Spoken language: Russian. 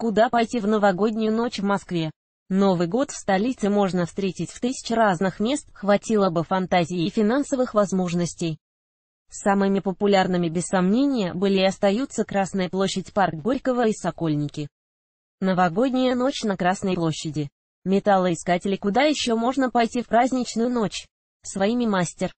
Куда пойти в новогоднюю ночь в Москве? Новый год в столице можно встретить в тысяч разных мест, хватило бы фантазии и финансовых возможностей. Самыми популярными без сомнения были и остаются Красная площадь Парк Горького и Сокольники. Новогодняя ночь на Красной площади. Металлоискатели куда еще можно пойти в праздничную ночь? Своими мастер.